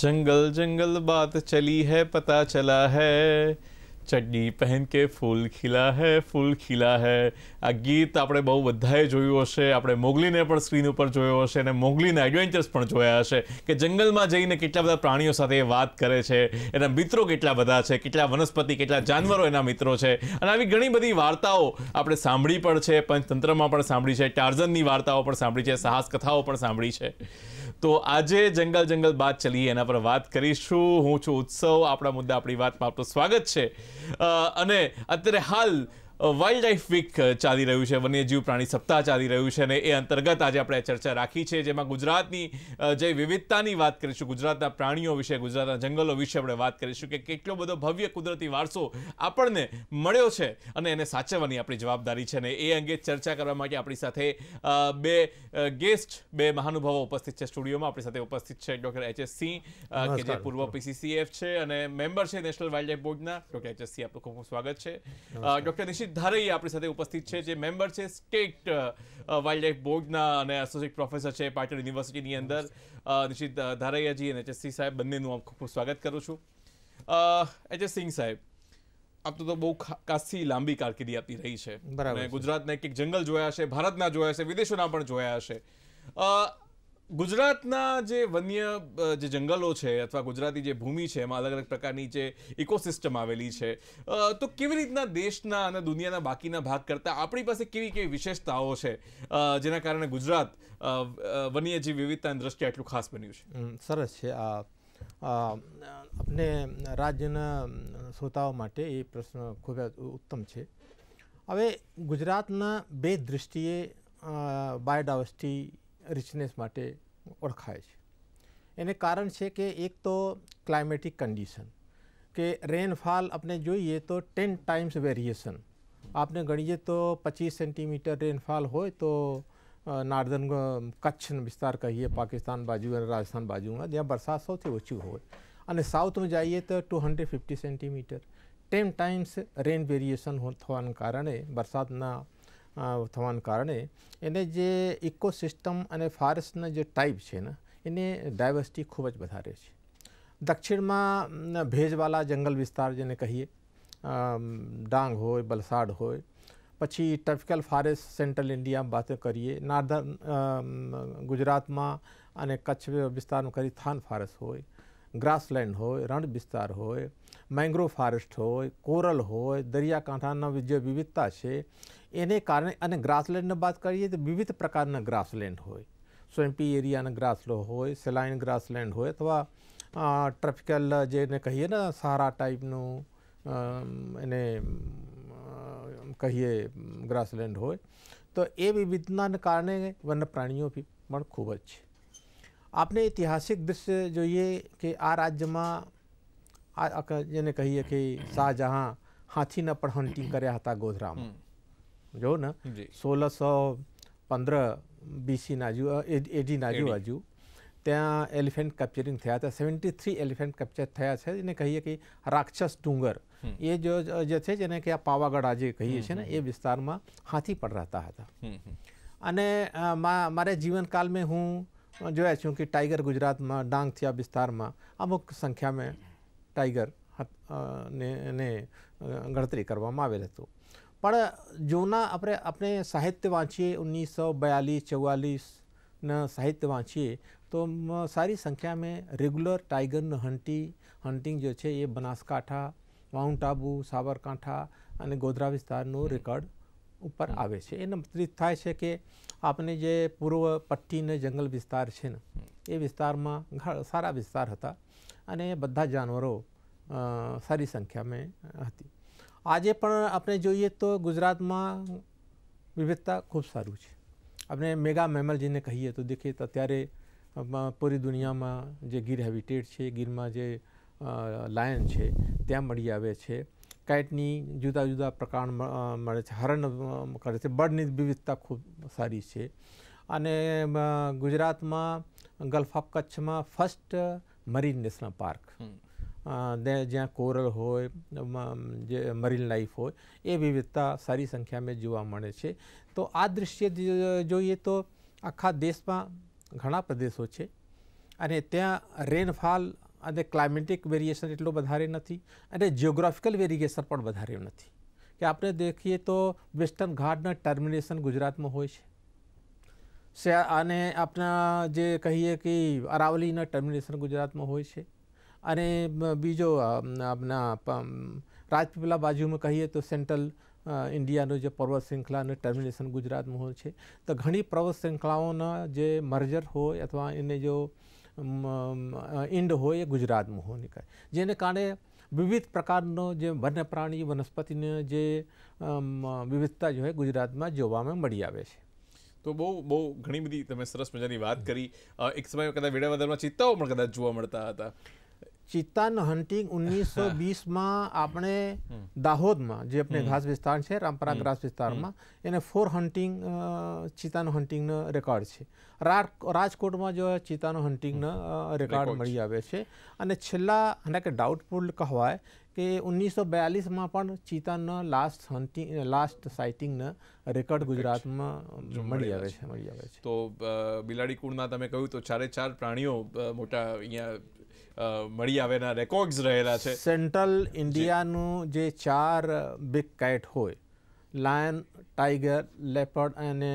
जंगल जंगल बात चली है पता चला है ચડ્ડી પહેન કે ફૂલ ખીલા હે ફૂલ ખીલા હે આ ગીત આપણે બહુ બધાએ જોયું હશે આપણે મોગલીને પણ સ્ક્રીન ઉપર જોયો હશે અને મોગલીના એડવેન્ચર્સ પણ જોયા હશે કે જંગલમાં જઈને કેટલા બધા પ્રાણીઓ સાથે વાત કરે છે એના મિત્રો કેટલા બધા છે કેટલા વનસ્પતિ કેટલા જાનવરો એના મિત્રો છે અને આવી ઘણી બધી વાર્તાઓ આપણે સાંભળી પણ છે પંચતંત્રમાં પણ સાંભળી છે ટાર્ઝનની વાર્તાઓ પણ સાંભળી છે સાહસ કથાઓ પણ સાંભળી છે તો આજે જંગલ જંગલ બાદ ચલીએ એના પર વાત કરીશું હું છું ઉત્સવ આપણા મુદ્દા આપણી વાતમાં આપનું સ્વાગત છે અને અત્યારે હાલ વાઇલ્ડ લાઇફ વીક ચાલી રહ્યું છે વન્યજીવ પ્રાણી સપ્તાહ ચાલી રહ્યું છે અને એ અંતર્ગત આજે આપણે ચર્ચા રાખી છે જેમાં ગુજરાતની જે વિવિધતાની વાત કરીશું ગુજરાતના પ્રાણીઓ વિશે ગુજરાતના જંગલો વિશે આપણે વાત કરીશું કે કેટલો બધો ભવ્ય કુદરતી વારસો આપણને મળ્યો છે અને એને સાચવવાની આપણી જવાબદારી છે અને એ અંગે ચર્ચા કરવા માટે આપણી સાથે બે ગેસ્ટ બે મહાનુભાવો ઉપસ્થિત છે સ્ટુડિયોમાં આપણી સાથે ઉપસ્થિત છે ડૉક્ટર એચ એસ સિંહ કે જે પૂર્વ પીસીસીએફ છે અને મેમ્બર છે નેશનલ વાઇલ્ડ લાઇફ બોર્ડના ડૉક્ટર એચ એસ સિંહ આપનું ખૂબ સ્વાગત છે ડૉક્ટર નિશિત કૌશિક ધારૈયા આપણી સાથે ઉપસ્થિત છે જે મેમ્બર છે સ્ટેટ વાઇલ્ડ લાઇફ બોર્ડના અને એસોસિએટ પ્રોફેસર છે પાટણ યુનિવર્સિટીની અંદર નિશિત ધારૈયાજી અને એચએસસી સાહેબ બંનેનું આમ ખૂબ ખૂબ સ્વાગત કરું છું એચ એસ સિંહ સાહેબ આપ તો બહુ ખાસી લાંબી કારકિર્દી આપી રહી છે અને ગુજરાતના એક એક જંગલ જોયા છે ભારતના જોયા છે વિદેશોના પણ જોયા છે ગુજરાતના જે વન્ય જે જંગલો છે અથવા ગુજરાતી જે ભૂમિ છે એમાં અલગ અલગ પ્રકારની જે ઇકોસિસ્ટમ આવેલી છે તો કેવી રીતના દેશના અને દુનિયાના બાકીના ભાગ કરતાં આપણી પાસે કેવી કેવી વિશેષતાઓ છે જેના કારણે ગુજરાત વન્યજીવ વિવિધતાની દ્રષ્ટિએ આટલું ખાસ બન્યું છે સરસ છે આ આપણે રાજ્યના શ્રોતાઓ માટે એ પ્રશ્ન ખૂબ જ ઉત્તમ છે હવે ગુજરાતના બે દૃષ્ટિએ બાયોડાયવર્સિટી રિચનેસ માટે ઓળખાય છે એને કારણ છે કે એક તો ક્લાઇમેટિક કન્ડિશન કે રેનફાલ આપણે જોઈએ તો ટેન ટાઈમ્સ વેરિએશન આપણે ગણીએ તો પચીસ સેન્ટીમીટર રેનફાલ હોય તો નાર્ધન કચ્છ વિસ્તાર કહીએ પાકિસ્તાન બાજુ અને રાજસ્થાન બાજુમાં જ્યાં વરસાદ સૌથી ઓછું હોય અને સાઉથમાં જઈએ તો two hundred fifty centimetre ten times rain variation થવાના કારણે વરસાદના થવાને કારણે એને જે ઇકોસિસ્ટમ અને ફોરેસ્ટના જે ટાઈપ છે ને એને ડાયવર્સિટી ખૂબ જ વધારે છે દક્ષિણમાં ભેજવાળા જંગલ વિસ્તાર જેને કહીએ ડાંગ હોય વલસાડ હોય પછી ટ્રોપિકલ ફોરેસ્ટ સેન્ટ્રલ ઇન્ડિયામાં વાત કરીએ નોર્ધન ગુજરાતમાં અને કચ્છ વિસ્તારમાં કરી થાન ફારેસ્ટ હોય ગ્રાસલેન્ડ હોય રણ વિસ્તાર હોય મેંગ્રોવ ફોરેસ્ટ હોય કોરલ હોય દરિયાકાંઠાના જે વિવિધતા છે એને કારણે અને ગ્રાસલેન્ડની વાત કરીએ તો વિવિધ પ્રકારના ગ્રાસલેન્ડ હોય સ્વેમ્પી એરિયાના ગ્રાસલેન્ડ હોય સેલાઇન ગ્રાસલેન્ડ હોય અથવા ટ્રોપિકલ જેને કહીએ ને સહારા ટાઈપનું એને કહીએ ગ્રાસલેન્ડ હોય તો એ વિવિધતાને કારણે વન્ય પ્રાણીઓ પણ ખૂબ જ છે આપણે ઐતિહાસિક દૃશ્ય જોઈએ કે આ રાજ્યમાં આ જેને કહીએ કે શાહજહાં હાથીના પણ હન્ટિંગ કર્યા હતા ગોધરામાં જો ને સોળસો પંદર બીસીના આજુ એડીના આજુબાજુ ત્યાં એલિફેન્ટ કેપ્ચરિંગ થયા હતા સેવન્ટી થ્રી એલિફેન્ટ કેપ્ચર થયા છે એને કહીએ કે રાક્ષસ ડુંગર એ જો જે છે જેને કે આ પાવાગઢ આજે કહીએ છીએ ને એ વિસ્તારમાં હાથી પણ રહેતા હતા અને મારે જીવનકાલ મેં હું જોયા છું કે ટાઈગર ગુજરાતમાં ડાંગ થયા વિસ્તારમાં અમુક સંખ્યામાં ટાઈગર ને ગણતરી કરવામાં આવેલ હતું પણ જોના આપણે આપણે સાહિત્ય વાંચીએ ઓગણીસો બયાલીસ ચૌવાલીસના સાહિત્ય વાંચીએ તો સારી સંખ્યા મેં રેગ્યુલર ટાઈગરનું હન્ટી હન્ટિંગ જે છે એ બનાસકાંઠા માઉન્ટ આબુ સાબરકાંઠા અને ગોધરા વિસ્તારનો રેકોર્ડ ઉપર આવે છે એને મતલબ થાય છે કે આપણે જે પૂર્વ પટ્ટીને જંગલ વિસ્તાર છે ને એ વિસ્તારમાં સારા વિસ્તાર હતા અને બધા જાનવરો સારી સંખ્યામાં હતી આજે પણ આપણે જોઈએ તો ગુજરાતમાં વિવિધતા ખૂબ સારું છે આપણે મેગા મેમલ જેને કહીએ તો દેખીએ તો અત્યારે પૂરી દુનિયામાં જે ગીર હેબિટેટ છે ગીરમાં જે લાયન છે ત્યાં મળી આવે છે કાઇટની જુદા જુદા પ્રકાર મળે છે હરણ કરે છે બર્ડની વિવિધતા ખૂબ સારી છે અને ગુજરાતમાં ગલ્ફ ઓફ કચ્છમાં ફર્સ્ટ મરીન નેશનલ પાર્ક જ્યાં કોરલ હોય જે મરીન લાઈફ હોય એ વિવિધતા સારી સંખ્યામાં જોવા મળે છે તો આ દૃશ્ય જોઈએ તો આખા દેશમાં ઘણા પ્રદેશો છે અને ત્યાં રેનફાલ અને ક્લાઇમેટિક વેરિએશન એટલો વધારે નથી અને જિયોગ્રાફિકલ વેરિએશન પણ વધારે નથી કે આપણે દેખીએ તો વેસ્ટર્ન ઘાટના ટર્મિનેશન ગુજરાતમાં હોય છે અને આપણા જે કહીએ કે અરાવલીના ટર્મિનેશન ગુજરાતમાં હોય છે અને બીજો આપના રાજપીપલા બાજુમાં કહીએ તો સેન્ટ્રલ ઇન્ડિયાનું જે પર્વત શૃંખલાનું ટર્મિનેશન ગુજરાતમાં હોય છે તો ઘણી પર્વત શૃંખલાઓના જે મર્જર હોય અથવા એને જો ઇન્ડ હોય એ ગુજરાતમાં હોય નીકળે જેને કારણે વિવિધ પ્રકારનો જે વન્ય પ્રાણી વનસ્પતિની જે વિવિધતા જે ગુજરાતમાં જોવામાં મળી આવે છે તો બહુ બહુ ઘણી બધી તમે સરસ મજાની વાત કરી એક સમયે કદાચ વેડા ચિત્તાઓ પણ કદાચ જોવા મળતા હતા ચિત્તાન હન્ટિંગ ઓગણીસો વીસમાં આપણે દાહોદમાં જે આપણે ઘાસ વિસ્તાર છે રામપરા ગ્રાસ વિસ્તારમાં એને ફોર હન્ટિંગ ચિત્તાનું હન્ટિંગનો રેકોર્ડ છે રાજકોટમાં જો ચિત્તાનો હન્ટિંગનો રેકોર્ડ મળી આવે છે અને છેલ્લા અને કે ડાઉટફુલ કહેવાય કે ઓગણીસો બેયાલીસમાં પણ ચિત્તાનો લાસ્ટ હન્ટિંગ લાસ્ટ સાઇટિંગનો રેકોર્ડ ગુજરાતમાં મળી આવે છે મળી આવે છે તો બિલાડી કુળના તમે કહ્યું તો ચારે ચાર પ્રાણીઓ મોટા અહીંયા મળી આવેલા રેકોર્ડ્સ રહેલા છે સેન્ટ્રલ ઇન્ડિયાનું જે ચાર બિગ કેટ હોય લાયન ટાઈગર લેપર્ડ અને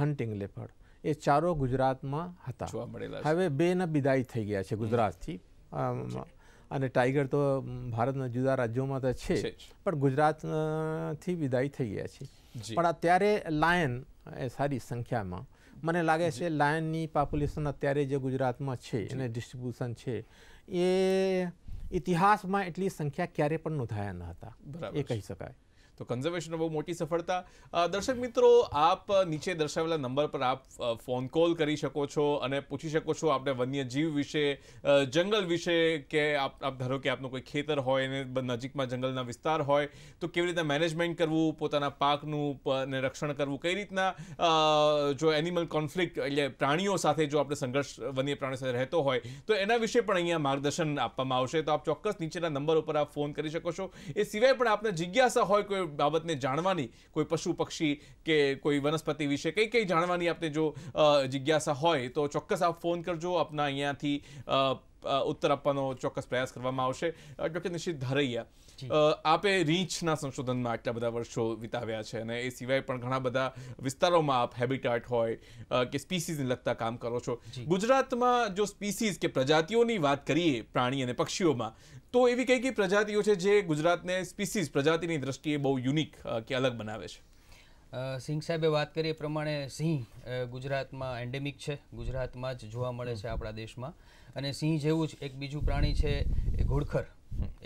હન્ટિંગ લેપર્ડ એ ચારો ગુજરાતમાં હતા મળેલા હવે બેને વિદાય થઈ ગયા છે ગુજરાતથી અને ટાઈગર તો ભારતના જુદા રાજ્યોમાં તો છે પણ ગુજરાતથી વિદાય થઈ ગયા છે પણ અત્યારે લાયન એ સારી સંખ્યામાં મને લાગે છે લાયનની પોપ્યુલેશન અત્યારે જે ગુજરાતમાં છે એને ડિસ્ટ્રીબ્યુશન છે એ ઇતિહાસમાં એટલી સંખ્યા ક્યારે પણ નોંધાયા ન હતા એ કહી શકાય તો કન્ઝર્વેશન બહુ મોટી સફળતા દર્શક મિત્રો આપ નીચે દર્શાવેલા નંબર પર આપ ફોન કોલ કરી શકો છો અને પૂછી શકો છો આપણે વન્યજીવ વિશે જંગલ વિશે કે આપ આપ ધારો કે આપનું કોઈ ખેતર હોય અને નજીકમાં જંગલના વિસ્તાર હોય તો કેવી રીતે મેનેજમેન્ટ કરવું પોતાના પાકનું ને રક્ષણ કરવું કઈ રીતના જો એનિમલ કોન્ફ્લિક્ટ એટલે પ્રાણીઓ સાથે જો આપણે સંઘર્ષ વન્ય પ્રાણીઓ સાથે રહેતો હોય તો એના વિશે પણ અહીંયા માર્ગદર્શન આપવામાં આવશે તો આપ ચોક્કસ નીચેના નંબર ઉપર આપ ફોન કરી શકો છો એ સિવાય પણ આપને જિજ્ઞાસા હોય કોઈ બાબતને જાણવાની કોઈ પશુ પક્ષી કે કોઈ વનસ્પતિ વિશે કઈ કઈ જાણવાની આપને જો જિજ્ઞાસા હોય તો ચોક્કસ આપ ફોન કરજો આપના અહીંયાથી ઉત્તર આપવાનો ચોક્કસ પ્રયાસ કરવામાં આવશે ડૉક્ટર નિશિત ધારૈયા આપે રીંછના સંશોધનમાં આટલા બધા વર્ષો વિતાવ્યા છે અને એ સિવાય પણ ઘણા બધા વિસ્તારોમાં આપ હેબિટાટ હોય કે સ્પીસીઝને લગતા કામ કરો છો ગુજરાતમાં જો સ્પીસીઝ કે પ્રજાતિઓની વાત કરીએ પ્રાણી અને પક્ષીઓમાં તો એવી કઈ કઈ પ્રજાતિઓ છે જે ગુજરાતને સ્પીસીઝ પ્રજાતિની દ્રષ્ટિએ બહુ યુનિક કે અલગ બનાવે છે સિંહ સાહેબે વાત કરી એ પ્રમાણે સિંહ ગુજરાતમાં એન્ડેમિક છે ગુજરાતમાં જ જોવા મળે છે આપણા દેશમાં અને સિંહ જેવું જ એક બીજું પ્રાણી છે એ ઘોડખર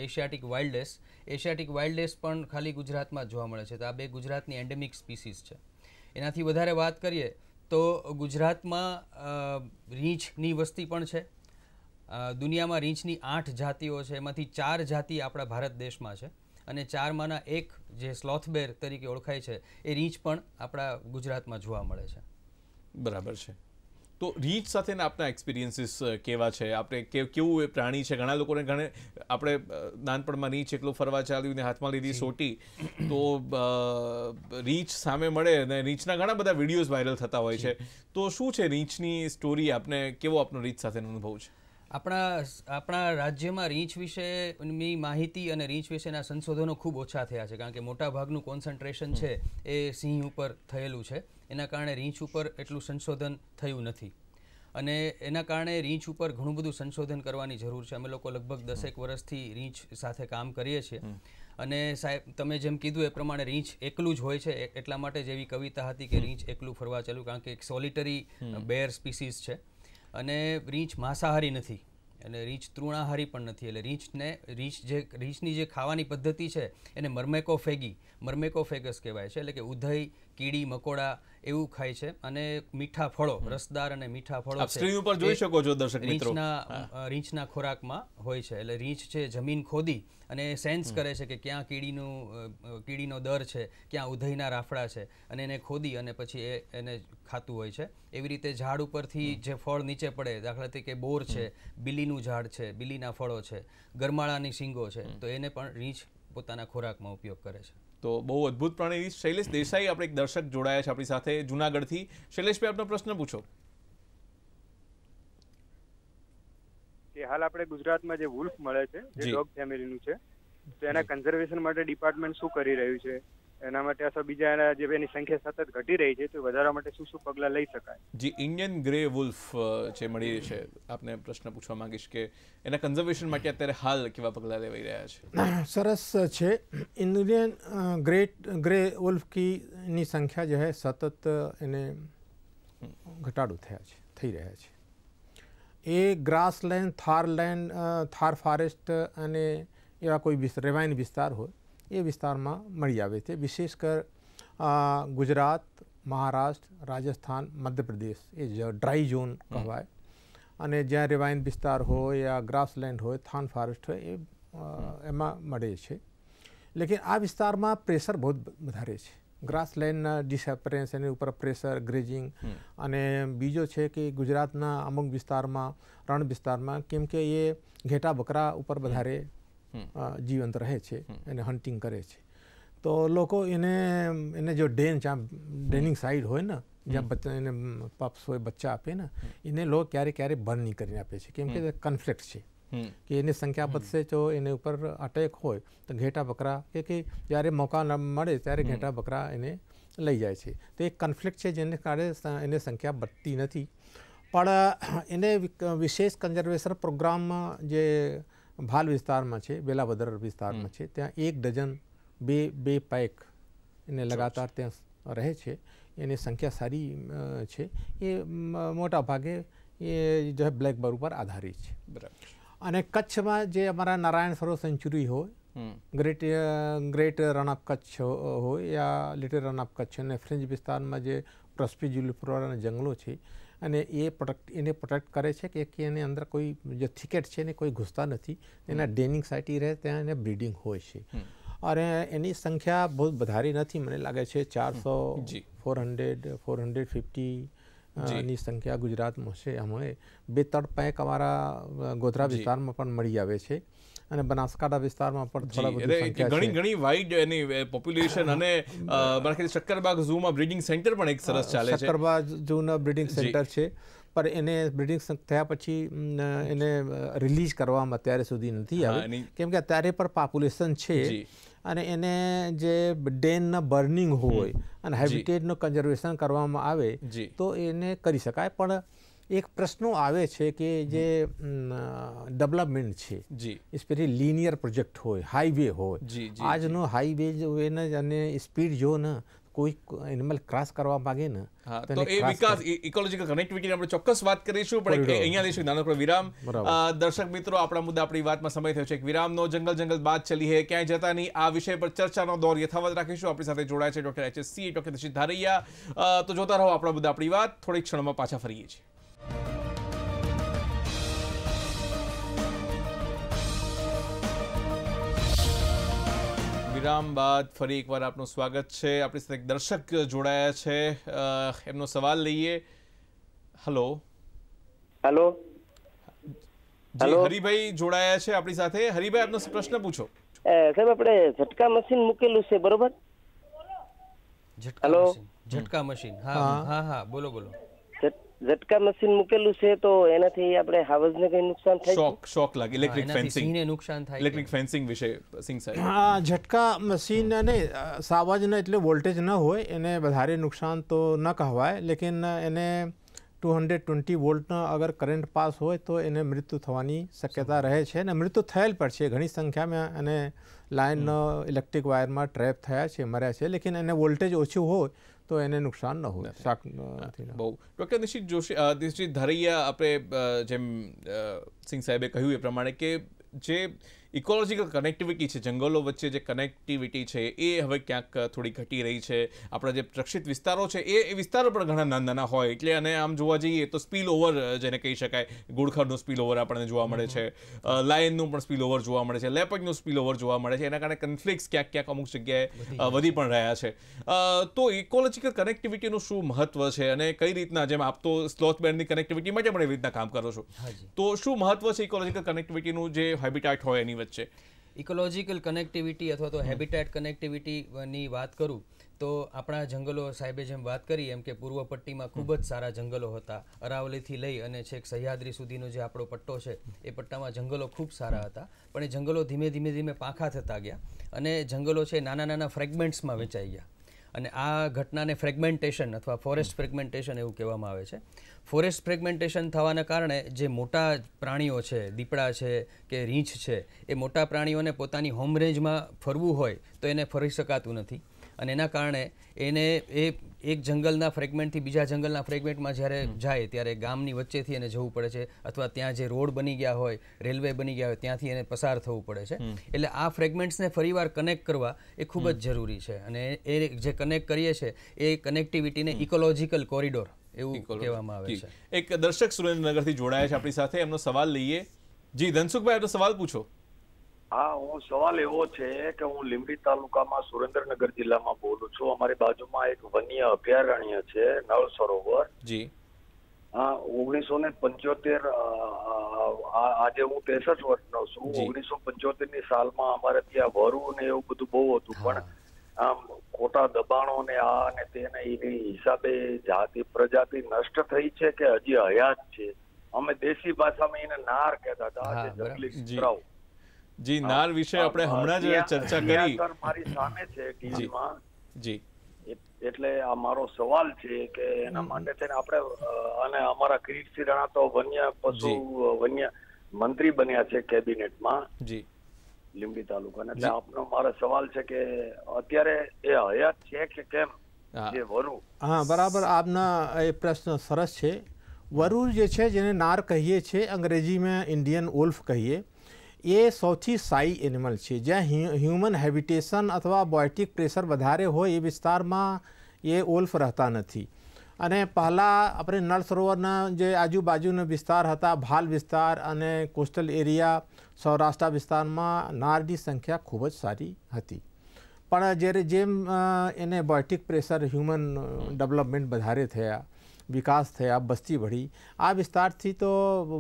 એશિયાટિક વાઇલ્ડ એશિયાટિક વાઇલ્ડ ડેસ પણ ખાલી ગુજરાતમાં જોવા મળે છે તો આ બે ગુજરાતની એન્ડેમિક સ્પીસીસ છે એનાથી વધારે વાત કરીએ તો ગુજરાતમાં રીંછની વસ્તી પણ છે દુનિયામાં રીંછની આઠ જાતિઓ છે એમાંથી ચાર જાતિ આપણા ભારત દેશમાં છે અને ચારમાંના એક જે સ્લોથબેર તરીકે ઓળખાય છે એ રીંછ પણ આપણા ગુજરાતમાં જોવા મળે છે બરાબર છે તો રીંછ સાથેના આપના એક્સપિરિયન્સીસ કેવા છે આપણે કેવું એ પ્રાણી છે ઘણા લોકોને ઘણે આપણે નાનપણમાં રીંછ એકલું ફરવા ચાલ્યું ને હાથમાં લીધી સોટી તો રીંછ સામે મળે અને રીંછના ઘણા બધા વિડીયોઝ વાયરલ થતા હોય છે તો શું છે રીંછની સ્ટોરી આપને કેવો આપનો રીંછ સાથેનો અનુભવ છે આપણા આપણા રાજ્યમાં રીંછ વિશેની માહિતી અને રીંછ વિશેના સંશોધનો ખૂબ ઓછા થયા છે કારણ કે મોટાભાગનું કોન્સન્ટ્રેશન છે એ સિંહ ઉપર થયેલું છે એના કારણે રીંછ ઉપર એટલું સંશોધન થયું નથી અને એના કારણે રીંછ ઉપર ઘણું બધું સંશોધન કરવાની જરૂર છે અમે લોકો લગભગ દસેક વર્ષથી રીંછ સાથે કામ કરીએ છીએ અને સાહેબ તમે જેમ કીધું એ પ્રમાણે રીંછ એકલું જ હોય છે એટલા માટે જેવી કવિતા હતી કે રીંછ એકલું ફરવા ચાલુ કારણ કે એક સોલિટરી બેર સ્પીસીસ છે અને રીંછ માંસાહારી નથી અને રીંછ તૃણાહારી પણ નથી એટલે રીંછને રીંછ જે રીંછની જે ખાવાની પદ્ધતિ છે એને મરમેકો મર્મેકોફેગી મર્મેકોફેગસ કહેવાય છે એટલે કે ઉધઈ કીડી મકોડા એવું ખાય છે અને મીઠા ફળો રસદાર અને મીઠા ફળો સ્ક્રીન ઉપર જોઈ શકો છો દર્શક રીંછના રીંછના ખોરાકમાં હોય છે એટલે રીંછ છે જમીન ખોદી અને સેન્સ કરે છે કે ક્યાં કીડીનું કીડીનો દર છે ક્યાં ઉધઈના રાફડા છે અને એને ખોદી અને પછી એ એને ખાતું હોય છે એવી રીતે ઝાડ ઉપરથી જે ફળ નીચે પડે દાખલા તરીકે બોર છે બિલીનું ઝાડ છે બિલીના ફળો છે ગરમાળાની શીંગો છે તો એને પણ રીંછ પોતાના ખોરાકમાં ઉપયોગ કરે છે તો બહુ અદ્ભુત પ્રાણી શૈલેષ દેસાઈ આપણે એક દર્શક જોડાયા છે આપણી સાથે જુનાગઢથી શૈલેષભાઈ આપનો પ્રશ્ન પૂછો કે હાલ આપણે ગુજરાતમાં જે વુલ્ફ મળે છે જે ડોગ ફેમિલીનું છે તો એના કન્ઝર્વેશન માટે ડિપાર્ટમેન્ટ શું કરી રહ્યું છે એના માટે અથવા બીજા એના જે એની સંખ્યા સતત ઘટી રહી છે તો વધારવા માટે શું શું પગલાં લઈ શકાય જે ઇન્ડિયન ગ્રે વુલ્ફ જે મળી રહી છે આપને પ્રશ્ન પૂછવા માંગીશ કે એના કન્ઝર્વેશન માટે અત્યારે હાલ કેવા પગલાં લેવાઈ રહ્યા છે સરસ છે ઇન્ડિયન ગ્રેટ ગ્રે વુલ્ફ કીની સંખ્યા જે હે સતત એને ઘટાડો થયા છે થઈ રહ્યા છે એ ગ્રાસલેન્ડ થારલેન્ડ થાર ફોરેસ્ટ અને એવા કોઈ રેવાઇન વિસ્તાર હોય એ વિસ્તારમાં મળી આવે છે વિશેષ કર ગુજરાત મહારાષ્ટ્ર રાજસ્થાન મધ્યપ્રદેશ એ જ ડ્રાય ઝોન કહેવાય અને જ્યાં રિવાઇન વિસ્તાર હોય યા ગ્રાસલેન્ડ હોય થાન ફોરેસ્ટ હોય એ એમાં મળે છે લેકિન આ વિસ્તારમાં પ્રેશર બહુ વધારે છે ગ્રાસલેન્ડના ડિસેપરેન્સ એની ઉપર પ્રેશર ગ્રેજિંગ અને બીજો છે કે ગુજરાતના અમુક વિસ્તારમાં રણ વિસ્તારમાં કેમ કે એ ઘેટા બકરા ઉપર વધારે જીવંત રહે છે એને હન્ટિંગ કરે છે તો લોકો એને એને જો ડેન જ્યાં ડેનિંગ સાઈડ હોય ને જ્યાં બચ્ચા એને પપ્સ હોય બચ્ચા આપે ને એને લોકો ક્યારે ક્યારે બર્નિંગ નહીં કરીને આપે છે કેમ કે કન્ફ્લિક્ટ છે કે એની સંખ્યા વધશે જો એને ઉપર અટેક હોય તો ઘેટા બકરા કે કે જ્યારે મોકા ન મળે ત્યારે ઘેટા બકરા એને લઈ જાય છે તો એક કન્ફ્લિક્ટ છે જેને કારણે એને સંખ્યા વધતી નથી પણ એને વિશેષ કન્ઝર્વેશન પ્રોગ્રામ જે ભાલ વિસ્તારમાં છે વેલાવદર વિસ્તારમાં છે ત્યાં એક ડઝન બે બે પેક એને લગાતાર ત્યાં રહે છે એની સંખ્યા સારી છે એ મોટા ભાગે એ જો બ્લેક બર ઉપર આધારિત છે બરાબર અને કચ્છમાં જે અમારા નારાયણ સરોવર સેન્ચુરી હોય great great Rann of Kutch હોય યા લિટર રન ઓફ કચ્છ અને ફ્રેન્ચ વિસ્તારમાં જે પ્રસ્પી જુલિફ્લોરા જંગલો છે અને એ પ્રોટેક્ટ એને પ્રોટેક્ટ કરે છે કે એની અંદર કોઈ જે થિકેટ છે એને કોઈ ઘૂસતા નથી એના ડેનિંગ સાઇટી રહે ત્યાં એને બ્રીડિંગ હોય છે અને એની સંખ્યા બહુ વધારી નથી મને લાગે છે ચારસો four hundred four hundred fifty ની સંખ્યા ગુજરાતમાં છે અમે બે ત્રણ પેક અમારા ગોધરા વિસ્તારમાં પણ મળી આવે છે અને બનાસકાંઠા વિસ્તારમાં પણ થોડા બધા ઘણી ઘણી વાઇડ એની પોપ્યુલેશન અને મારા ખ્યાલ શક્કરબાગ ઝૂમાં બ્રીડિંગ સેન્ટર પણ એક સરસ ચાલે છે શક્કરબાગ ઝૂના બ્રીડિંગ સેન્ટર છે પણ એને બ્રીડિંગ થયા પછી એને રિલીઝ કરવામાં અત્યારે સુધી નથી આવે કેમ કે અત્યારે પણ પોપ્યુલેશન છે અને એને જે ડેનના બર્નિંગ હોય અને હેબિટેટનું કન્ઝર્વેશન કરવામાં આવે તો એને કરી શકાય પણ એક પ્રશ્નો આવે છે કે જે ડેવલપમેન્ટ છે જી સ્પેશિયલી લિનિયર પ્રોજેક્ટ હોય હાઈવે હોય આજનો હાઈવે જો અને સ્પીડ જો ને કોઈ એનિમલ ક્રાસ કરવા માંગે ને તો એ વિકાસ ઇકોલોજીકલ કનેક્ટિવિટીની આપણે ચોક્કસ વાત કરીશું પણ અહીંયા લઈશું નાનકડો વિરામ દર્શક મિત્રો આપણા મુદ્દા આપણી વાતમાં સમય થયો છે એક વિરામનો જંગલ જંગલ બાદ ચલી હે ક્યાંય જતા નહીં આ વિષય પર ચર્ચાનો દોર યથાવત રાખીશું આપણી સાથે જોડાય છે ડોક્ટર એચએસસી ડોક્ટર દશિત તો જોતા રહો આપણા મુદ્દા આપણી વાત થોડીક ક્ષણમાં પાછા ફરીએ છીએ વિરામ બાદ ફરી એકવાર આપનું સ્વાગત છે આપણી સાથે એક દર્શક જોડાયા છે એમનો સવાલ લઈએ હલો હલો જી હરિભાઈ જોડાયા છે આપણી સાથે હરિભાઈ આપનો પ્રશ્ન પૂછો સાહેબ આપણે ઝટકા મશીન મૂકેલું છે બરોબર ઝટકા મશીન ઝટકા મશીન હા હા હા બોલો બોલો ઝટકા મશીન મૂકેલું છે તો એનાથી આપણે હાવજને કંઈ નુકસાન થાય શોક શોક લાગે ઇલેક્ટ્રિક ફેન્સિંગ ને નુકસાન થાય ઇલેક્ટ્રિક ફેન્સિંગ વિશે સિંગ સાહેબ હા ઝટકા મશીન ને સાવજને એટલે વોલ્ટેજ ન હોય એને વધારે નુકસાન તો ન કહેવાય લેકિન એને ટુ હંડ્રેડ ટ્વેન્ટી વોલ્ટનો અગર કરંટ પાસ હોય તો એને મૃત્યુ થવાની શક્યતા રહે છે અને મૃત્યુ થયેલ પણ છે ઘણી સંખ્યામાં અને લાઇનનો ઇલેક્ટ્રિક વાયરમાં ટ્રેપ થયા છે મર્યા છે લેકિન એને વોલ્ટેજ ઓછું હોય તો એને નુકસાન ન હોય શાક બહુ ડૉક્ટર નિશિત જોશી નિશિત ધારૈયા આપણે જેમ સિંહ સાહેબે કહ્યું એ પ્રમાણે કે જે ઇકોલોજીકલ કનેક્ટિવિટી છે જંગલો વચ્ચે જે કનેક્ટિવિટી છે એ હવે ક્યાંક થોડી ઘટી રહી છે આપણા જે રક્ષિત વિસ્તારો છે એ વિસ્તારો પણ ઘણા નાના નાના હોય એટલે અને આમ જોવા જઈએ તો સ્પીલ ઓવર જેને કહી શકાય ગુડખરનું સ્પીલ ઓવર આપણને જોવા મળે છે લાયનનું પણ સ્પીલ ઓવર જોવા મળે છે લેપકનું સ્પીલ ઓવર જોવા મળે છે એના કારણે કન્ફ્લિક્ટ ક્યાંક ક્યાંક અમુક જગ્યાએ વધી પણ રહ્યા છે તો ઇકોલોજીકલ કનેક્ટિવિટીનું શું મહત્વ છે અને કઈ રીતના જેમ આપ તો સ્લોથ બેન્ડની કનેક્ટિવિટી માટે પણ એવી રીતના કામ કરો છો તો શું મહત્વ છે ઇકોલોજીકલ કનેક્ટિવિટીનું જે હેબિટાટ હોય એની સુરત છે ઇકોલોજીકલ કનેક્ટિવિટી અથવા તો હેબિટેટ કનેક્ટિવિટીની વાત કરું તો આપણા જંગલો સાહેબે જેમ વાત કરી એમ કે પૂર્વ પટ્ટીમાં ખૂબ જ સારા જંગલો હતા અરાવલીથી લઈ અને છેક સહ્યાદ્રી સુધીનો જે આપણો પટ્ટો છે એ પટ્ટામાં જંગલો ખૂબ સારા હતા પણ એ જંગલો ધીમે ધીમે ધીમે પાંખા થતા ગયા અને જંગલો છે નાના નાના ફ્રેગમેન્ટ્સમાં વેચાઈ ગયા અને આ ઘટનાને ફ્રેગમેન્ટેશન અથવા ફોરેસ્ટ ફ્રેગમેન્ટેશન એવું કહેવામાં આવે છે ફોરેસ્ટ ફ્રેગમેન્ટેશન થવાના કારણે જે મોટા પ્રાણીઓ છે દીપડા છે કે રીંછ છે એ મોટા પ્રાણીઓને પોતાની હોમ રેન્જમાં ફરવું હોય તો એને ફરી શકાતું નથી અને એના કારણે એને એ એક જંગલના ફ્રેગમેન્ટથી બીજા જંગલના ફ્રેગમેન્ટમાં જ્યારે જાય ત્યારે ગામની વચ્ચેથી એને જવું પડે છે અથવા ત્યાં જે રોડ બની ગયા હોય રેલવે બની ગયા હોય ત્યાંથી એને પસાર થવું પડે છે એટલે આ ફ્રેગમેન્ટ્સને ફરીવાર કનેક્ટ કરવા એ ખૂબ જ જરૂરી છે અને એ જે કનેક્ટ કરીએ છીએ એ કનેક્ટિવિટીને ઇકોલોજીકલ કોરિડોર એવું કહેવામાં આવે છે એક દર્શક સુરેન્દ્રનગરથી જોડાયા છે આપણી સાથે એમનો સવાલ લઈએ જી ધનસુખભાઈ આપનો સવાલ પૂછો હા હું સવાલ એવો છે કે હું લીંબડી તાલુકામાં સુરેન્દ્રનગર જિલ્લામાં બોલું છું અમારી બાજુમાં એક વન્ય અભયારણ્ય છે નળ સરોવર જી હા ઓગણીસો ને પંચોતેર આજે હું ત્રેસઠ વર્ષનો છું ઓગણીસો પંચોતેર ની સાલમાં અમારે ત્યાં વરુ ને એવું બધું બહુ હતું પણ આમ ખોટા દબાણો ને આ ને તેને એની હિસાબે જાતિ પ્રજાતિ નષ્ટ થઈ છે કે હજી હયાત છે અમે દેશી ભાષામાં એને નાર કહેતા હતા જંગલી કૂતરાઓ જી નાર વિશે આપણે હમણાં જ ચર્ચા કરી મારી સામે છે ટીવીમાં જી એટલે આ મારો સવાલ છે કે એના માટે થઈને આપણે અને અમારા કિરીટ સિરાણા તો વન્ય પશુ વન્ય મંત્રી બન્યા છે કેબિનેટમાં જી લીંબડી તાલુકાના એટલે આપનો મારો સવાલ છે કે અત્યારે એ હયાત છે કે કેમ જે વરુ હા બરાબર આપના એ પ્રશ્ન સરસ છે વરુ જે છે જેને નાર કહીએ છીએ અંગ્રેજીમાં ઇન્ડિયન ઉલ્ફ કહીએ એ સૌથી સાઈ એનિમલ છે જ્યાં હ્યુમન હેબિટેશન અથવા બોયોટિક પ્રેશર વધારે હોય એ વિસ્તારમાં એ ઓલ્ફ રહેતા નથી અને પહેલાં આપણે નળ સરોવરના જે આજુબાજુના વિસ્તાર હતા ભાલ વિસ્તાર અને કોસ્ટલ એરિયા સૌરાષ્ટ્ર વિસ્તારમાં નારની સંખ્યા ખૂબ જ સારી હતી પણ જ્યારે જેમ એને બોયટિક પ્રેશર હ્યુમન ડેવલપમેન્ટ વધારે થયા વિકાસ થયા બસ્તી વળી આ વિસ્તારથી તો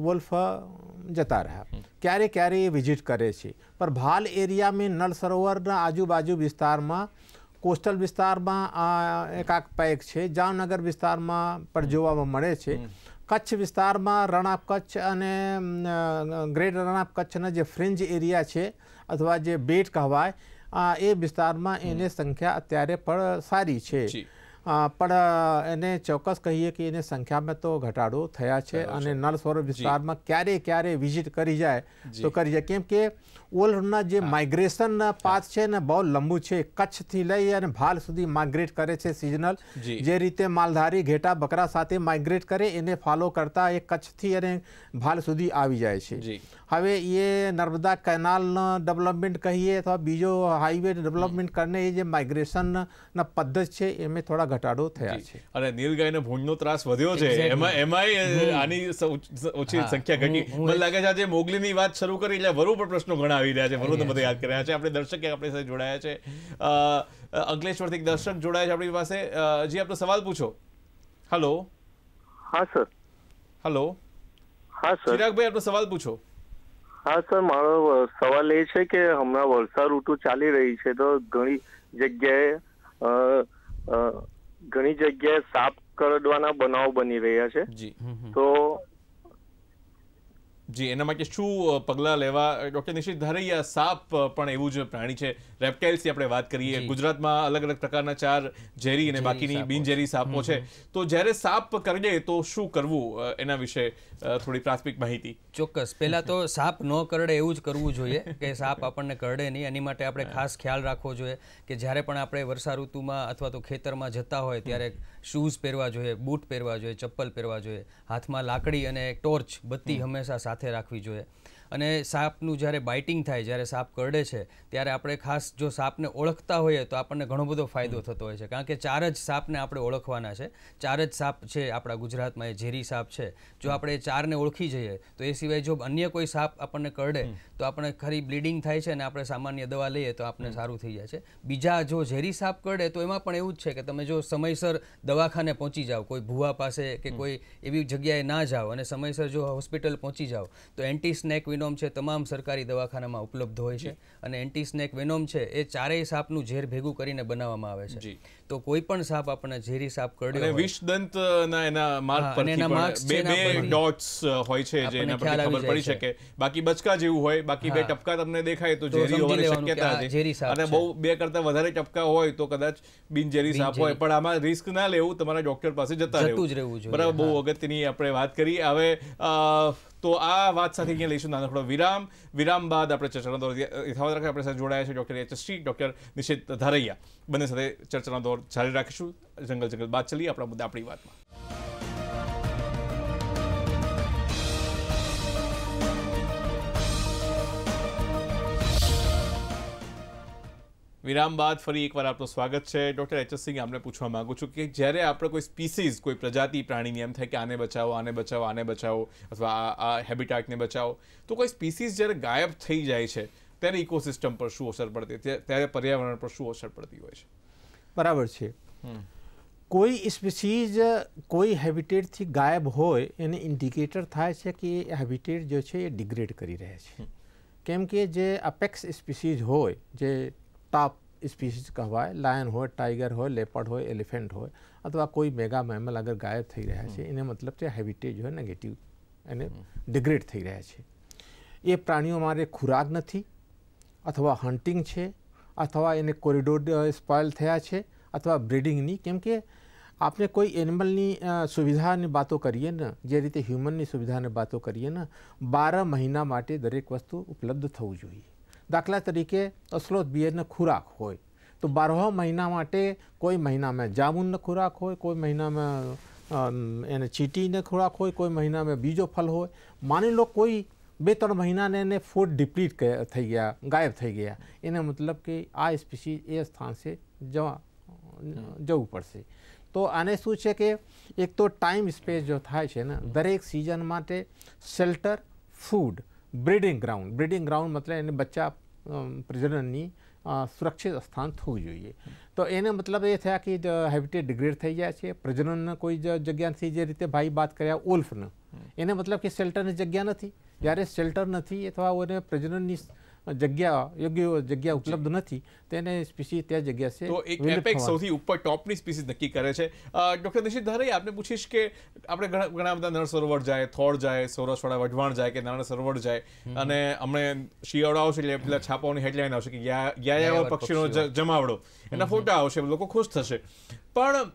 વોલ્ફ જતા રહ્યા ક્યારે ક્યારે એ વિઝિટ કરે છે પણ ભાલ એરિયામાં નળ સરોવરના આજુબાજુ વિસ્તારમાં કોસ્ટલ વિસ્તારમાં એકાક પેક છે જામનગર વિસ્તારમાં પણ જોવામાં મળે છે કચ્છ વિસ્તારમાં રણ રણાપ કચ્છ અને ગ્રેટ રણ રણાપ કચ્છના જે ફ્રિન્જ એરિયા છે અથવા જે બેટ કહેવાય એ વિસ્તારમાં એની સંખ્યા અત્યારે પણ સારી છે પણ એને ચોક્કસ કહીએ કે એની સંખ્યામાં તો ઘટાડો થયા છે અને નળ સ્વર વિસ્તારમાં ક્યારે ક્યારે વિઝિટ કરી જાય તો કરી જાય કેમ કે ઓલ્ડના જે માઇગ્રેશન પાથ છે ને બહુ લંબુ છે કચ્છથી લઈ અને ભાલ સુધી માઇગ્રેટ કરે છે સિઝનલ જે રીતે માલધારી ઘેટા બકરા સાથે માઇગ્રેટ કરે એને ફોલો કરતા એ કચ્છથી અને ભાલ સુધી આવી જાય છે હવે એ નર્મદા કેનાલનો ડેવલપમેન્ટ કહીએ અથવા બીજો હાઈવે ડેવલપમેન્ટ કરીને એ જે માઇગ્રેશનના પદ્ધત છે એમાં થોડા ઘટાડો થયા છે અને નીલગાયને ભૂંડનો ત્રાસ વધ્યો છે એમાં એમાંય આની ઓછી સંખ્યા ઘટી મને લાગે છે આજે મોગલીની વાત શરૂ કરી એટલે વરુ પર પ્રશ્નો ઘણા આવી રહ્યા છે વરુ તો બધા યાદ કર્યા છે આપણે દર્શક આપણે સાથે જોડાયા છે અંકલેશ્વરથી એક દર્શક જોડાયા છે આપણી પાસે જી આપનો સવાલ પૂછો હલો હા સર હલો હા સર ચિરાગભાઈ આપનો સવાલ પૂછો હા સર મારો સવાલ એ છે કે હમણાં વરસાદ ઋતુ ચાલી રહી છે તો ઘણી જગ્યાએ ઘણી જગ્યાએ સાફ કરડવાના બનાવ બની રહ્યા છે તો જી એના માટે શું પગલાં લેવા ડૉક્ટર નિશિત ધારૈયા સાપ પણ એવું જ પ્રાણી છે રેપ્ટાઇલ્સની આપણે વાત કરીએ ગુજરાતમાં અલગ અલગ પ્રકારના ચાર ઝેરી અને બાકીની બિનઝેરી સાપો છે તો જ્યારે સાપ કરડે તો શું કરવું એના વિશે થોડી પ્રાથમિક માહિતી ચોક્કસ પહેલાં તો સાપ ન કરડે એવું જ કરવું જોઈએ કે સાપ આપણને કરડે નહીં એની માટે આપણે ખાસ ખ્યાલ રાખવો જોઈએ કે જ્યારે પણ આપણે વર્ષા ઋતુમાં અથવા તો ખેતરમાં જતા હોય ત્યારે શૂઝ પહેરવા જોઈએ બૂટ પહેરવા જોઈએ ચપ્પલ પહેરવા જોઈએ હાથમાં લાકડી અને ટોર્ચ બત્તી હંમેશા સાથે રાખવી જોઈએ અને સાપનું જ્યારે બાઇટિંગ થાય જ્યારે સાપ કરડે છે ત્યારે આપણે ખાસ જો સાપને ઓળખતા હોઈએ તો આપણને ઘણો બધો ફાયદો થતો હોય છે કારણ કે ચાર જ સાપને આપણે ઓળખવાના છે ચાર જ સાપ છે આપણા ગુજરાતમાં એ ઝેરી સાપ છે જો આપણે ચારને ઓળખી જઈએ તો એ સિવાય જો અન્ય કોઈ સાપ આપણને કરડે તો આપણે ખરી બ્લીડિંગ થાય છે અને આપણે સામાન્ય દવા લઈએ તો આપણે સારું થઈ જાય છે બીજા જો ઝેરી સાપ કરડે તો એમાં પણ એવું જ છે કે તમે જો સમયસર દવાખાને પહોંચી જાઓ કોઈ ભૂવા પાસે કે કોઈ એવી જગ્યાએ ના જાઓ અને સમયસર જો હોસ્પિટલ પહોંચી જાઓ તો એન્ટી સ્નેક વિનો વેનોમ છે તમામ સરકારી દવાખાનામાં ઉપલબ્ધ હોય છે અને એન્ટી સ્નેક વેનોમ છે એ ચારેય સાપનું ઝેર ભેગું કરીને બનાવવામાં આવે છે તો કોઈ પણ સાપ આપણને ઝેરી સાપ કરડ્યો અને વિષદંતના એના માર્ક પર એના માર્ક બે બે ડોટ્સ હોય છે જે એના પર ખબર પડી શકે બાકી બચકા જેવું હોય બાકી બે ટપકા તમને દેખાય તો ઝેરી હોવાની શક્યતા છે અને બહુ બે કરતા વધારે ટપકા હોય તો કદાચ બિનઝેરી સાપ હોય પણ આમાં રિસ્ક ના લેવું તમારા ડોક્ટર પાસે જતા રહેવું બરાબર બહુ અગત્યની આપણે વાત કરી હવે તો આ વાત સાથે અહીંયા લઈશું નાનકડો વિરામ વિરામ બાદ આપણે ચર્ચાનો દોર યથાવત રાખે આપણે સાથે જોડાયા છે doctor H ST doctor Nishit Dharaiya બંને સાથે ચર્ચાનો દોર જારી રાખીશું જંગલ જંગલ બાદ ચલીએ આપણા મુદ્દા આપણી વાતમાં વિરામ બાદ ફરી એકવાર આપનું સ્વાગત છે ડૉક્ટર એચ સિંહ આપણે પૂછવા માંગુ છું કે જ્યારે આપણે કોઈ સ્પીસીઝ કોઈ પ્રજાતિ પ્રાણીની એમ થાય કે આને બચાવો આને બચાવો આને બચાવો અથવા આ હેબિટાટને બચાવો તો કોઈ સ્પીસીઝ જ્યારે ગાયબ થઈ જાય છે ત્યારે ઇકોસિસ્ટમ પર શું અસર પડતી ત્યારે પર્યાવરણ પર શું અસર પડતી હોય છે બરાબર છે કોઈ સ્પીસીઝ કોઈ હેબિટેટથી ગાયબ હોય એને ઇન્ડિકેટર થાય છે કે એ હેબિટેટ જે છે એ ડિગ્રેડ કરી રહે છે કેમ કે જે અપેક્સ સ્પીસીઝ હોય જે ટોપ સ્પીસીસ કહેવાય લાયન હોય ટાઈગર હોય લેપર્ડ હોય એલિફેન્ટ હોય અથવા કોઈ મેગા મેમલ અગર ગાયબ થઈ રહ્યા છે એને મતલબ છે હેબિટેજ હોય નેગેટિવ એને ડિગ્રેડ થઈ રહ્યા છે એ પ્રાણીઓ મારે ખોરાક નથી અથવા હન્ટિંગ છે અથવા એને કોરિડોર સ્પોઇલ થયા છે અથવા બ્રિડિંગની કેમ કે આપણે કોઈ એનિમલની સુવિધાની વાતો કરીએ ને જે રીતે હ્યુમનની સુવિધાની વાતો કરીએ ને બાર મહિના માટે દરેક વસ્તુ ઉપલબ્ધ થવું જોઈએ દાખલા તરીકે અસલોત બિયરને ખોરાક હોય તો બારહો મહિના માટે કોઈ મહિનામાં જામુનનો ખોરાક હોય કોઈ મહિનામાં એને ચીટીને ખોરાક હોય કોઈ મહિનામાં બીજો ફલ હોય માની લો કોઈ બે ત્રણ મહિનાને એને ફૂડ ડિપ્લીટ થઈ ગયા ગાયબ થઈ ગયા એને મતલબ કે આ સ્પીસીસ એ સ્થાન છે જવા જવું પડશે તો આને શું છે કે એક તો ટાઈમ સ્પેસ જો થાય છે ને દરેક સિઝન માટે shelter food breeding ground breeding ground મતલબ એને બચ્ચા પ્રજનનની સુરક્ષિત સ્થાન થવું જોઈએ તો એને મતલબ એ થયા કે હેબિટેટ ડિગ્રેડ થઈ જાય છે પ્રજનનના કોઈ જગ્યાથી જે રીતે ભાઈ વાત કર્યા ઓલ્ફનું એને મતલબ કે શેલ્ટરની જગ્યા નથી જ્યારે શેલ્ટર નથી અથવા એને પ્રજનનની જગ્યા યોગ્ય જગ્યા ઉપલબ્ધ નથી તેને સ્પીસી તે જગ્યા છે તો એક એપેક્સ સૌથી ઉપર ટોપની સ્પીસી નક્કી કરે છે ડોક્ટર નિશિત ધારે આપને પૂછીશ કે આપણે ઘણા ઘણા બધા નળ સરોવર જાય થોળ જાય સૌરાષ્ટ્રવાળા વઢવાણ જાય કે નાના સરોવર જાય અને અમને શિયાળો આવશે એટલે પેલા છાપાઓની હેડલાઇન આવશે કે યા યા પક્ષીનો જમાવડો એના ફોટા આવશે લોકો ખુશ થશે પણ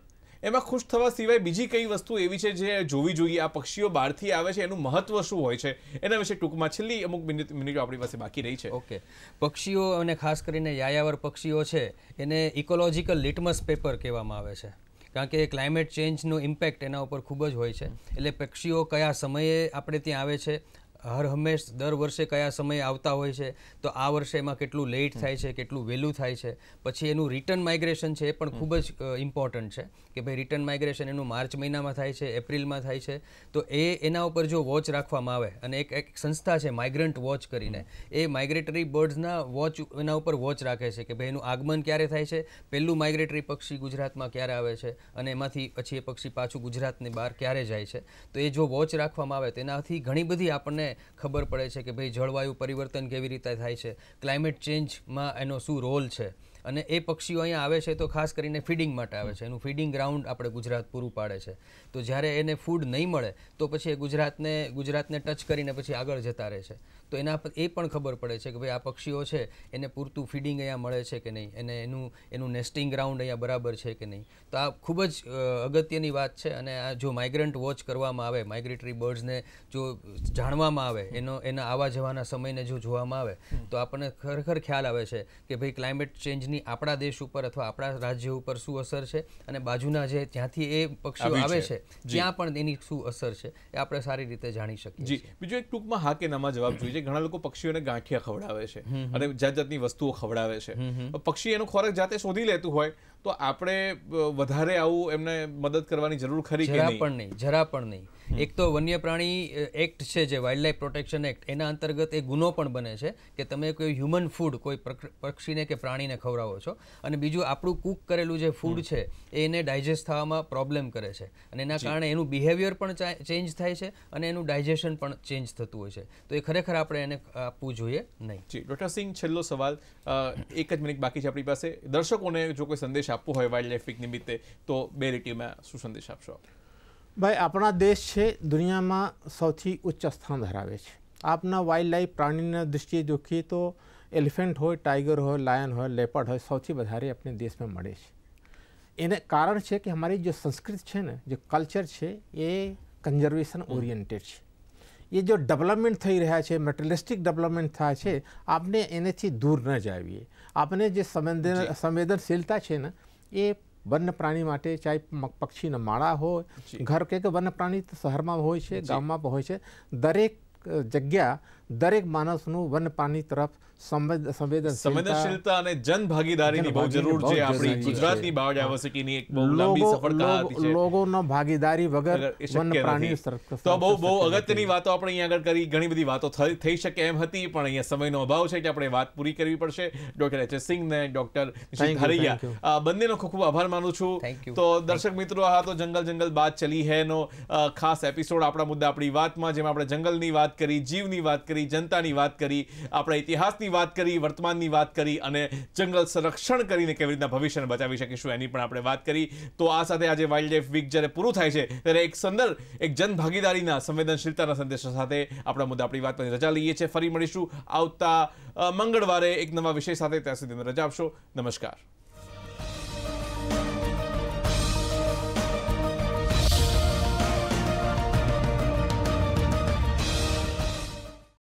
એમાં ખુશ થવા સિવાય બીજી કઈ વસ્તુ એવી છે જે જોવી જોઈએ આ પક્ષીઓ બહારથી આવે છે એનું મહત્વ શું હોય છે એના વિશે ટૂંકમાં છેલ્લી અમુક મિનિટ મિનિટો આપણી પાસે બાકી રહી છે ઓકે પક્ષીઓ અને ખાસ કરીને યાયાવર પક્ષીઓ છે એને ઇકોલોજીકલ લિટમસ પેપર કહેવામાં આવે છે કારણ કે ક્લાઇમેટ ચેન્જનો ઇમ્પેક્ટ એના ઉપર ખૂબ જ હોય છે એટલે પક્ષીઓ કયા સમયે આપણે ત્યાં આવે છે હર હંમેશ દર વર્ષે કયા સમયે આવતા હોય છે તો આ વર્ષે એમાં કેટલું લેટ થાય છે કેટલું વહેલું થાય છે પછી એનું રિટર્ન માઇગ્રેશન છે એ પણ ખૂબ જ ઇમ્પોર્ટન્ટ છે કે ભાઈ રિટર્ન માઇગ્રેશન એનું માર્ચ મહિનામાં થાય છે એપ્રિલમાં થાય છે તો એ એના ઉપર જો વોચ રાખવામાં આવે અને એક એક સંસ્થા છે માઇગ્રન્ટ વોચ કરીને એ માઇગ્રેટરી બર્ડ્સના વોચ એના ઉપર વોચ રાખે છે કે ભાઈ એનું આગમન ક્યારે થાય છે પહેલું માઇગ્રેટરી પક્ષી ગુજરાતમાં ક્યારે આવે છે અને એમાંથી પછી એ પક્ષી પાછું ગુજરાતની બહાર ક્યારે જાય છે તો એ જો વોચ રાખવામાં આવે તેનાથી ઘણી બધી આપણને ખબર પડે છે કે ભાઈ જળવાયુ પરિવર્તન કેવી રીતે થાય છે ક્લાઇમેટ ચેન્જમાં એનો શું રોલ છે અને એ પક્ષીઓ અહીંયા આવે છે તો ખાસ કરીને ફીડિંગ માટે આવે છે એનું ફીડિંગ ગ્રાઉન્ડ આપણે ગુજરાત પૂરું પાડે છે તો જ્યારે એને ફૂડ નહીં મળે તો પછી એ ગુજરાતને ગુજરાતને ટચ કરીને પછી આગળ જતા રહે છે તો એના એ પણ ખબર પડે છે કે ભાઈ આ પક્ષીઓ છે એને પૂરતું ફીડિંગ અહીંયા મળે છે કે નહીં એને એનું એનું નેસ્ટિંગ ગ્રાઉન્ડ અહીંયા બરાબર છે કે નહીં તો આ ખૂબ જ અગત્યની વાત છે અને આ જો માઇગ્રન્ટ વોચ કરવામાં આવે માઇગ્રેટરી બર્ડ્સને જો જાણવામાં આવે એનો એના આવા જવાના સમયને જો જોવામાં આવે તો આપણને ખરેખર ખ્યાલ આવે છે કે ભાઈ ક્લાઇમેટ ચેન્જની આપણા દેશ ઉપર અથવા આપણા રાજ્ય ઉપર શું અસર છે અને બાજુના જે જ્યાંથી એ પક્ષીઓ આવે છે જ્યાં પણ એની શું અસર છે એ આપણે સારી રીતે જાણી શકીએ જી બીજું એક ટૂંકમાં હા કે નામાં જવાબ જોઈએ છે ઘણા લોકો પક્ષીઓને ગાંઠિયા ખવડાવે છે અને જાત જાતની વસ્તુઓ ખવડાવે છે પક્ષી એનો ખોરાક જાતે શોધી લેતું હોય તો આપણે વધારે આવું એમને મદદ કરવાની જરૂર ખરી જરા પણ નહીં જરા પણ નહીં એક તો વન્ય પ્રાણી એક્ટ છે જે વાઇલ્ડ લાઇફ પ્રોટેક્શન એક્ટ એના અંતર્ગત એ ગુનો પણ બને છે કે તમે કોઈ હ્યુમન ફૂડ કોઈ પક્ષીને કે પ્રાણીને ખવડાવો છો અને બીજું આપણું કૂક કરેલું જે ફૂડ છે એને ડાયજેસ્ટ થવામાં પ્રોબ્લેમ કરે છે અને એના કારણે એનું બિહેવિયર પણ ચેન્જ થાય છે અને એનું ડાયજેશન પણ ચેન્જ થતું હોય છે તો એ ખરેખર આપણે એને આપવું જોઈએ નહીં જી ડોક્ટર સિંહ છેલ્લો સવાલ એક જ મિનિટ બાકી છે આપણી પાસે દર્શકોને જો કોઈ સંદેશ સંદેશ આપવો હોય વાઇલ્ડ લાઇફ વીક નિમિત્તે તો બે લીટીમાં શું સંદેશ આપશો ભાઈ આપણા દેશ છે દુનિયામાં સૌથી ઉચ્ચ સ્થાન ધરાવે છે આપના વાઇલ્ડ લાઈફ પ્રાણીના દૃષ્ટિએ જોખીએ તો એલિફેન્ટ હોય ટાઈગર હોય લાયન હોય લેપર્ડ હોય સૌથી વધારે આપણે દેશમાં મળે છે એને કારણ છે કે અમારી જે સંસ્કૃતિ છે ને જે કલ્ચર છે એ કન્ઝર્વેશન ઓરિએન્ટેડ છે એ જો ડેવલપમેન્ટ થઈ રહ્યા છે મટીરિયલિસ્ટિક ડેવલપમેન્ટ થાય છે આપણે એનેથી દૂર ન જાવીએ આપણે જે સંવેદન સંવેદનશીલતા છે ને એ વન્ય પ્રાણી માટે ચાહે પક્ષીના માળા હોય ઘર કે વન્ય પ્રાણી શહેરમાં હોય છે ગામમાં હોય છે દરેક જગ્યા દરેક માણસનું વન્ય પ્રાણી તરફ સંવેદનશીલતા અને જન ભાગીદારીની બહુ જરૂર છે આપણી ગુજરાતની બાયોડાયવર્સિટીની એક બહુ લાંબી સફળતા હતી છે લોકોનો ભાગીદારી વગર વન પ્રાણી તો બહુ બહુ અગત્યની વાતો આપણે અહીંયા આગળ કરી ઘણી બધી વાતો થઈ શકે એમ હતી પણ અહીંયા સમયનો અભાવ છે એટલે આપણે વાત પૂરી કરવી પડશે ડોક્ટર એચ એસ સિંહને ડોક્ટર હરૈયા બંનેનો ખૂબ ખૂબ આભાર માનું છું તો દર્શક મિત્રો આ તો જંગલ જંગલ બાત ચલી હે નો ખાસ એપિસોડ આપણા મુદ્દા આપણી વાતમાં જેમાં આપણે જંગલની વાત કરી જીવની વાત કરી જનતાની વાત કરી આપણા ઇતિહાસની ભૂતની વાત કરી વર્તમાનની વાત કરી અને જંગલ સંરક્ષણ કરીને કેવી રીતના ભવિષ્યને બચાવી શકીશું એની પણ આપણે વાત કરી તો આ સાથે આજે વાઇલ્ડ લાઇફ વીક જ્યારે પૂરું થાય છે ત્યારે એક સુંદર એક જનભાગીદારીના સંવેદનશીલતાના સંદેશો સાથે આપણા મુદ્દા આપણી વાત વાતની રજા લઈએ છીએ ફરી મળીશું આવતા મંગળવારે એક નવા વિષય સાથે ત્યાં સુધી રજા આપશો નમસ્કાર